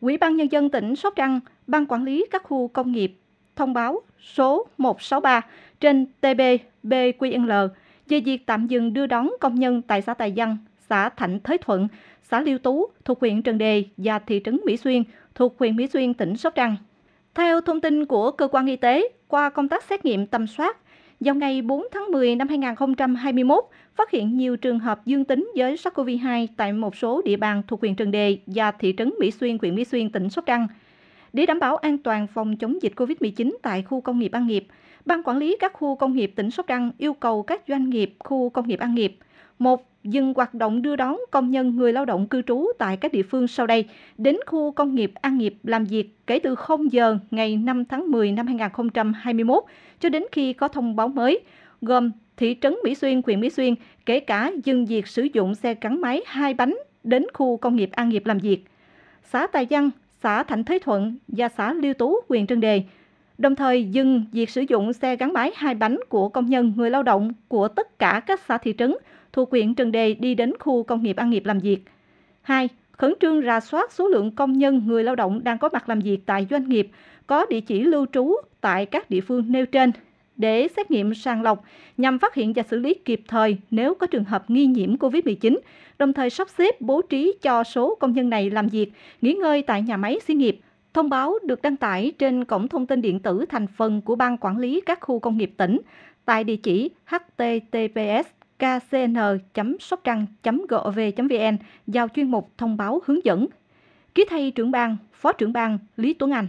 Ủy ban Nhân dân tỉnh Sóc Trăng, Ban Quản lý các khu công nghiệp thông báo số 163 trên TB BQNL về việc tạm dừng đưa đón công nhân tại xã Tài Văn, xã Thạnh Thới Thuận, xã Liêu Tú thuộc huyện Trần Đề và thị trấn Mỹ Xuyên thuộc huyện Mỹ Xuyên, tỉnh Sóc Trăng. Theo thông tin của cơ quan y tế, qua công tác xét nghiệm tầm soát vào ngày 4 tháng 10 năm 2021 phát hiện nhiều trường hợp dương tính với SARS-CoV-2 tại một số địa bàn thuộc huyện Trần Đề và thị trấn Mỹ Xuyên, huyện Mỹ Xuyên, tỉnh Sóc Trăng. Để đảm bảo an toàn phòng chống dịch COVID-19 tại khu công nghiệp An Nghiệp, Ban quản lý các khu công nghiệp tỉnh Sóc Trăng yêu cầu các doanh nghiệp khu công nghiệp An Nghiệp – một dừng hoạt động đưa đón công nhân người lao động cư trú tại các địa phương sau đây đến khu công nghiệp An Nghiệp làm việc kể từ 0 giờ ngày 5 tháng 10 năm 2021 cho đến khi có thông báo mới, gồm thị trấn Mỹ Xuyên, huyện Mỹ Xuyên, kể cả dừng việc sử dụng xe gắn máy hai bánh đến khu công nghiệp An Nghiệp làm việc. Xã Tài Văn, xã Thạnh Thới Thuận và xã Liêu Tú, huyện Trân Đề đồng thời dừng việc sử dụng xe gắn máy hai bánh của công nhân người lao động của tất cả các xã thị trấn thuộc huyện Trần Đề đi đến khu công nghiệp An nghiệp làm việc. 2. Khẩn trương ra soát số lượng công nhân người lao động đang có mặt làm việc tại doanh nghiệp có địa chỉ lưu trú tại các địa phương nêu trên để xét nghiệm sàng lọc nhằm phát hiện và xử lý kịp thời nếu có trường hợp nghi nhiễm COVID-19, đồng thời sắp xếp bố trí cho số công nhân này làm việc, nghỉ ngơi tại nhà máy xí nghiệp. Thông báo được đăng tải trên cổng thông tin điện tử thành phần của Ban Quản lý các khu công nghiệp tỉnh tại địa chỉ https kcn.soctrăng.gov.vn giao chuyên mục thông báo hướng dẫn. Ký thay trưởng ban, phó trưởng ban Lý Tuấn Anh.